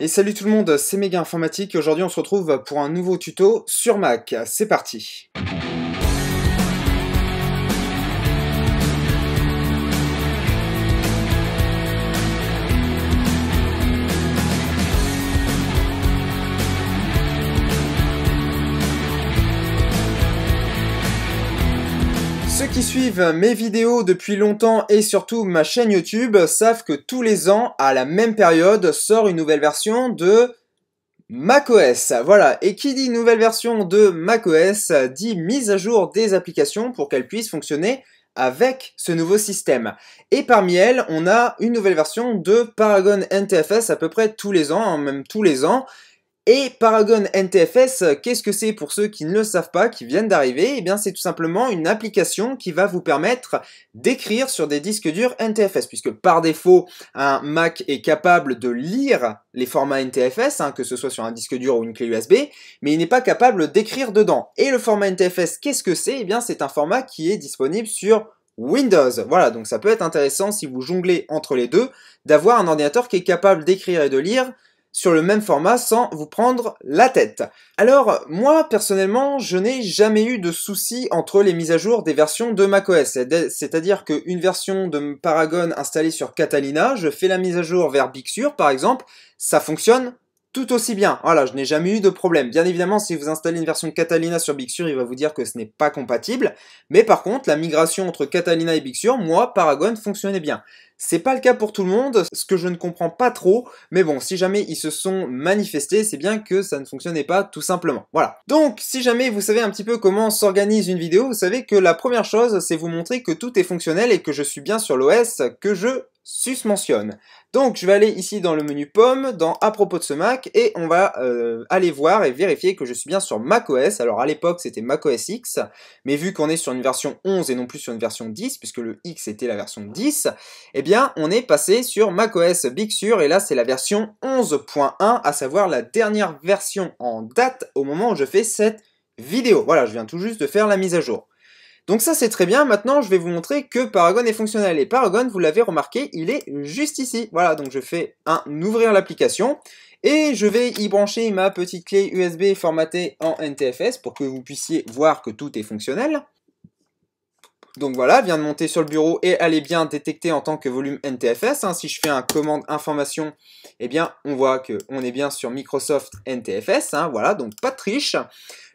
Et salut tout le monde, c'est Méga Informatique aujourd'hui on se retrouve pour un nouveau tuto sur Mac. C'est parti qui suivent mes vidéos depuis longtemps et surtout ma chaîne YouTube savent que tous les ans, à la même période, sort une nouvelle version de macOS. Voilà, et qui dit nouvelle version de macOS dit mise à jour des applications pour qu'elles puissent fonctionner avec ce nouveau système. Et parmi elles, on a une nouvelle version de Paragon NTFS à peu près tous les ans, hein, même tous les ans. Et Paragon NTFS, qu'est-ce que c'est pour ceux qui ne le savent pas, qui viennent d'arriver Eh bien, c'est tout simplement une application qui va vous permettre d'écrire sur des disques durs NTFS, puisque par défaut, un Mac est capable de lire les formats NTFS, hein, que ce soit sur un disque dur ou une clé USB, mais il n'est pas capable d'écrire dedans. Et le format NTFS, qu'est-ce que c'est Eh bien, c'est un format qui est disponible sur Windows. Voilà, donc ça peut être intéressant si vous jonglez entre les deux, d'avoir un ordinateur qui est capable d'écrire et de lire sur le même format sans vous prendre la tête. Alors moi personnellement je n'ai jamais eu de souci entre les mises à jour des versions de macOS, c'est-à-dire qu'une version de Paragon installée sur Catalina, je fais la mise à jour vers Big Sur par exemple, ça fonctionne tout aussi bien. Voilà, je n'ai jamais eu de problème. Bien évidemment, si vous installez une version Catalina sur Big Sur, il va vous dire que ce n'est pas compatible. Mais par contre, la migration entre Catalina et Big Sur, moi, Paragon fonctionnait bien. C'est pas le cas pour tout le monde, ce que je ne comprends pas trop, mais bon, si jamais ils se sont manifestés, c'est bien que ça ne fonctionnait pas tout simplement. Voilà. Donc, si jamais vous savez un petit peu comment s'organise une vidéo, vous savez que la première chose, c'est vous montrer que tout est fonctionnel et que je suis bien sur l'OS, que je susmentionne. Donc je vais aller ici dans le menu pomme, dans à propos de ce Mac, et on va euh, aller voir et vérifier que je suis bien sur macOS. Alors à l'époque c'était macOS X, mais vu qu'on est sur une version 11 et non plus sur une version 10, puisque le X était la version 10, eh bien on est passé sur macOS Big Sur et là c'est la version 11.1, à savoir la dernière version en date au moment où je fais cette vidéo. Voilà, je viens tout juste de faire la mise à jour. Donc ça c'est très bien, maintenant je vais vous montrer que Paragon est fonctionnel. Et Paragon, vous l'avez remarqué, il est juste ici. Voilà, donc je fais un ouvrir l'application et je vais y brancher ma petite clé USB formatée en NTFS pour que vous puissiez voir que tout est fonctionnel. Donc voilà, vient de monter sur le bureau et elle est bien détectée en tant que volume NTFS. Hein. Si je fais un commande information, eh bien, on voit qu'on est bien sur Microsoft NTFS. Hein. Voilà, donc pas de triche.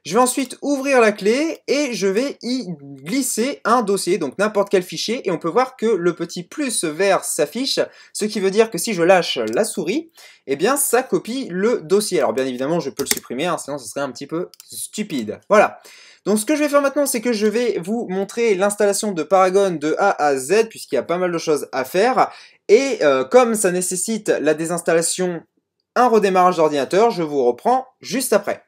Je vais ensuite ouvrir la clé et je vais y glisser un dossier, donc n'importe quel fichier. Et on peut voir que le petit plus vert s'affiche, ce qui veut dire que si je lâche la souris, eh bien ça copie le dossier. Alors bien évidemment, je peux le supprimer, hein, sinon ce serait un petit peu stupide. Voilà. Donc ce que je vais faire maintenant, c'est que je vais vous montrer l'installation de Paragon de A à Z, puisqu'il y a pas mal de choses à faire. Et euh, comme ça nécessite la désinstallation, un redémarrage d'ordinateur, je vous reprends juste après.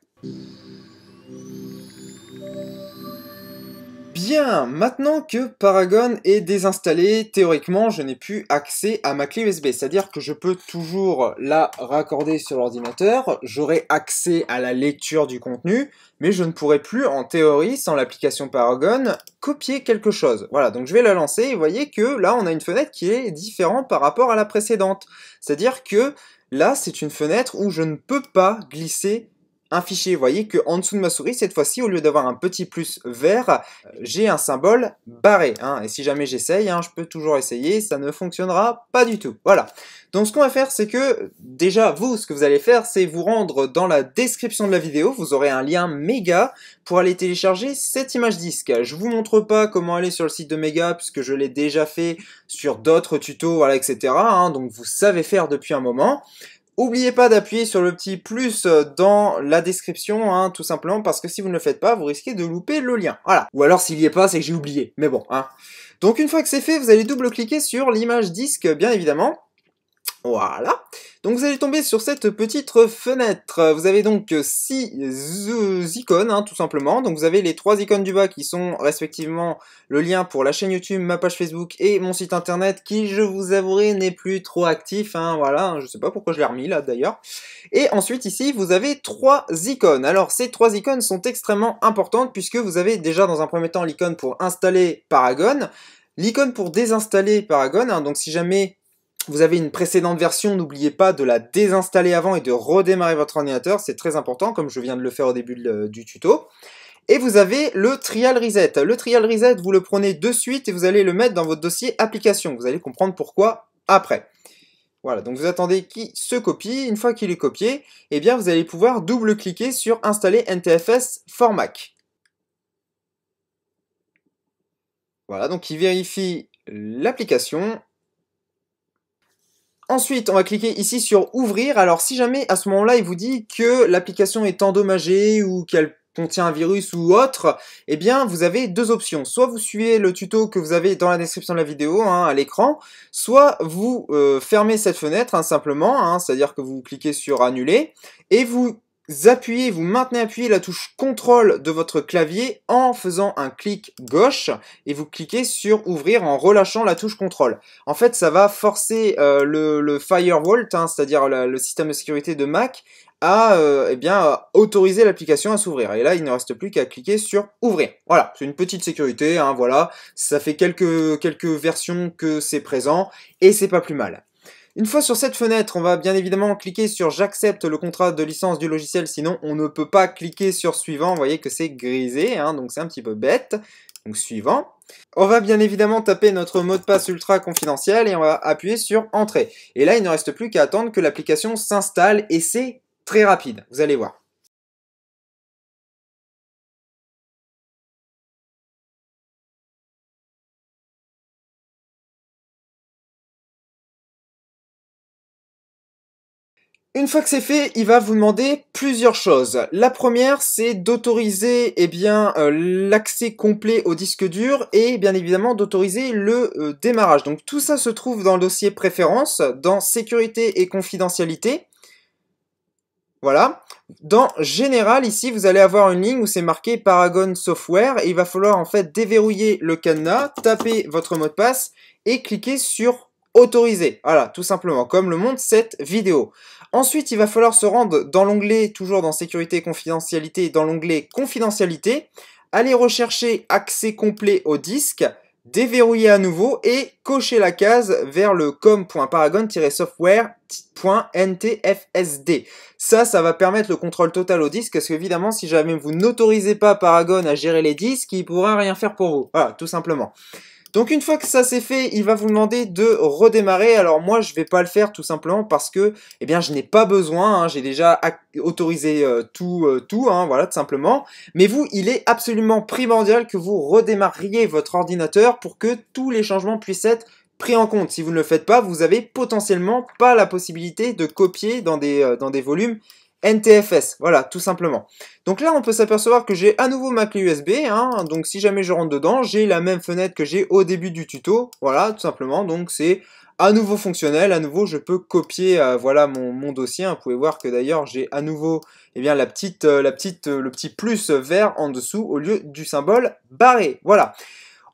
bien, maintenant que Paragon est désinstallé, théoriquement, je n'ai plus accès à ma clé USB. C'est-à-dire que je peux toujours la raccorder sur l'ordinateur, j'aurai accès à la lecture du contenu, mais je ne pourrai plus, en théorie, sans l'application Paragon, copier quelque chose. Voilà, donc je vais la lancer et vous voyez que là, on a une fenêtre qui est différente par rapport à la précédente. C'est-à-dire que là, c'est une fenêtre où je ne peux pas glisser un fichier. Vous voyez qu'en dessous de ma souris, cette fois-ci, au lieu d'avoir un petit plus vert, euh, j'ai un symbole barré. Hein. Et si jamais j'essaye, hein, je peux toujours essayer, ça ne fonctionnera pas du tout. Voilà. Donc ce qu'on va faire, c'est que déjà, vous, ce que vous allez faire, c'est vous rendre dans la description de la vidéo, vous aurez un lien méga pour aller télécharger cette image disque. Je vous montre pas comment aller sur le site de méga, puisque je l'ai déjà fait sur d'autres tutos, voilà, etc. Hein. donc vous savez faire depuis un moment. Oubliez pas d'appuyer sur le petit plus euh, dans la description, hein, tout simplement, parce que si vous ne le faites pas, vous risquez de louper le lien. Voilà. Ou alors s'il n'y est pas, c'est que j'ai oublié. Mais bon, hein. Donc une fois que c'est fait, vous allez double-cliquer sur l'image disque, bien évidemment. Voilà. Donc vous allez tomber sur cette petite fenêtre. Vous avez donc six euh, icônes, hein, tout simplement. Donc vous avez les trois icônes du bas qui sont respectivement le lien pour la chaîne YouTube, ma page Facebook et mon site internet qui, je vous avouerai, n'est plus trop actif. Hein, voilà, je sais pas pourquoi je l'ai remis là d'ailleurs. Et ensuite ici, vous avez trois icônes. Alors ces trois icônes sont extrêmement importantes puisque vous avez déjà dans un premier temps l'icône pour installer Paragon. L'icône pour désinstaller Paragon, hein. donc si jamais vous avez une précédente version, n'oubliez pas de la désinstaller avant et de redémarrer votre ordinateur, c'est très important, comme je viens de le faire au début du tuto. Et vous avez le trial reset. Le trial reset, vous le prenez de suite et vous allez le mettre dans votre dossier application. Vous allez comprendre pourquoi après. Voilà, donc vous attendez qu'il se copie. Une fois qu'il est copié, eh bien vous allez pouvoir double-cliquer sur installer NTFS for Mac. Voilà, donc il vérifie l'application Ensuite, on va cliquer ici sur ouvrir. Alors si jamais à ce moment-là, il vous dit que l'application est endommagée ou qu'elle contient un virus ou autre, eh bien vous avez deux options. Soit vous suivez le tuto que vous avez dans la description de la vidéo hein, à l'écran, soit vous euh, fermez cette fenêtre hein, simplement, hein, c'est-à-dire que vous cliquez sur annuler, et vous appuyez, vous maintenez appuyé la touche contrôle de votre clavier en faisant un clic gauche et vous cliquez sur ouvrir en relâchant la touche contrôle. En fait, ça va forcer euh, le, firewall, hein, c'est-à-dire le système de sécurité de Mac, à euh, eh bien autoriser l'application à s'ouvrir. Et là, il ne reste plus qu'à cliquer sur ouvrir. Voilà, c'est une petite sécurité. Hein, voilà, ça fait quelques quelques versions que c'est présent et c'est pas plus mal. Une fois sur cette fenêtre, on va bien évidemment cliquer sur j'accepte le contrat de licence du logiciel, sinon on ne peut pas cliquer sur suivant, vous voyez que c'est grisé, hein, donc c'est un petit peu bête. Donc suivant. On va bien évidemment taper notre mot de passe ultra confidentiel et on va appuyer sur entrée. Et là, il ne reste plus qu'à attendre que l'application s'installe et c'est très rapide, vous allez voir. Une fois que c'est fait, il va vous demander plusieurs choses. La première, c'est d'autoriser eh bien euh, l'accès complet au disque dur et bien évidemment d'autoriser le euh, démarrage. Donc tout ça se trouve dans le dossier Préférences », dans sécurité et confidentialité. Voilà. Dans Général, ici, vous allez avoir une ligne où c'est marqué Paragon Software et il va falloir en fait déverrouiller le cadenas, taper votre mot de passe et cliquer sur Autoriser. Voilà, tout simplement, comme le montre cette vidéo. Ensuite, il va falloir se rendre dans l'onglet, toujours dans sécurité et confidentialité, dans l'onglet confidentialité, aller rechercher accès complet au disque, déverrouiller à nouveau et cocher la case vers le com.paragon-software.ntfsd. Ça, ça va permettre le contrôle total au disque parce qu'évidemment, si jamais vous n'autorisez pas Paragon à gérer les disques, il pourra rien faire pour vous. Voilà, tout simplement. Donc une fois que ça c'est fait, il va vous demander de redémarrer. Alors moi je vais pas le faire tout simplement parce que eh bien je n'ai pas besoin, hein. j'ai déjà autorisé euh, tout, euh, tout, hein, voilà tout simplement. Mais vous, il est absolument primordial que vous redémarriez votre ordinateur pour que tous les changements puissent être pris en compte. Si vous ne le faites pas, vous avez potentiellement pas la possibilité de copier dans des, euh, dans des volumes NTFS, voilà, tout simplement. Donc là, on peut s'apercevoir que j'ai à nouveau ma clé USB, hein. donc si jamais je rentre dedans, j'ai la même fenêtre que j'ai au début du tuto, voilà, tout simplement, donc c'est à nouveau fonctionnel, à nouveau je peux copier euh, voilà mon, mon dossier, hein. vous pouvez voir que d'ailleurs j'ai à nouveau eh bien, la petite, euh, la petite, euh, le petit plus vert en dessous au lieu du symbole barré, voilà.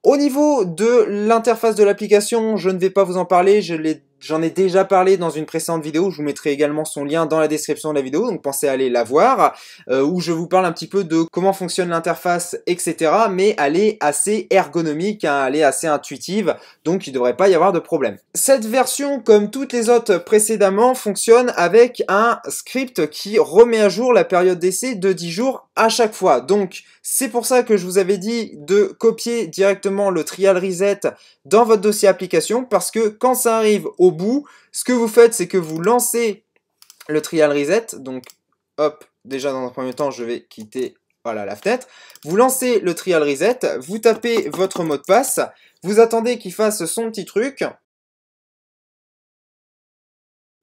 Au niveau de l'interface de l'application, je ne vais pas vous en parler, je l'ai J'en ai déjà parlé dans une précédente vidéo, je vous mettrai également son lien dans la description de la vidéo, donc pensez à aller la voir, euh, où je vous parle un petit peu de comment fonctionne l'interface, etc. Mais elle est assez ergonomique, hein, elle est assez intuitive, donc il ne devrait pas y avoir de problème. Cette version, comme toutes les autres précédemment, fonctionne avec un script qui remet à jour la période d'essai de 10 jours à chaque fois. Donc c'est pour ça que je vous avais dit de copier directement le trial reset dans votre dossier application, parce que quand ça arrive au au bout. Ce que vous faites, c'est que vous lancez le trial reset. Donc, hop, déjà dans un premier temps, je vais quitter voilà, la fenêtre. Vous lancez le trial reset, vous tapez votre mot de passe, vous attendez qu'il fasse son petit truc.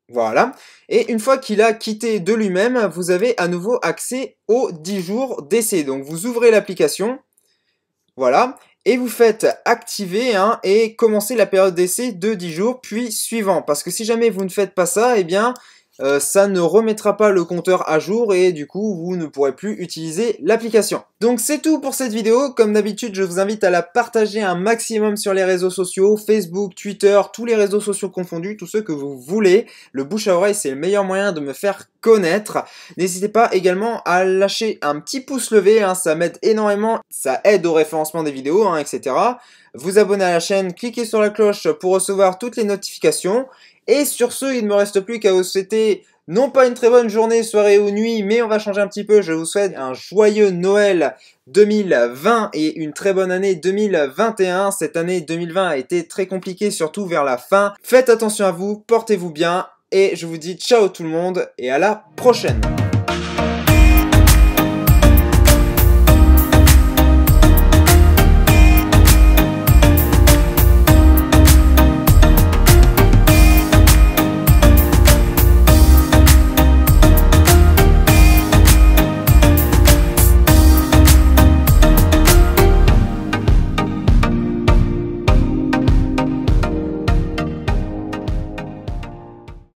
Voilà. Et une fois qu'il a quitté de lui-même, vous avez à nouveau accès aux 10 jours d'essai. Donc vous ouvrez l'application. Voilà et vous faites activer hein, et commencer la période d'essai de 10 jours puis suivant. Parce que si jamais vous ne faites pas ça, eh bien euh, ça ne remettra pas le compteur à jour et du coup vous ne pourrez plus utiliser l'application. Donc c'est tout pour cette vidéo, comme d'habitude je vous invite à la partager un maximum sur les réseaux sociaux, Facebook, Twitter, tous les réseaux sociaux confondus, tous ceux que vous voulez. Le bouche à oreille c'est le meilleur moyen de me faire connaître. N'hésitez pas également à lâcher un petit pouce levé, hein, ça m'aide énormément, ça aide au référencement des vidéos, hein, etc. Vous abonnez à la chaîne, cliquez sur la cloche pour recevoir toutes les notifications et sur ce, il ne me reste plus qu'à vous souhaiter non pas une très bonne journée, soirée ou nuit, mais on va changer un petit peu. Je vous souhaite un joyeux Noël 2020 et une très bonne année 2021. Cette année 2020 a été très compliquée, surtout vers la fin. Faites attention à vous, portez-vous bien et je vous dis ciao tout le monde et à la prochaine.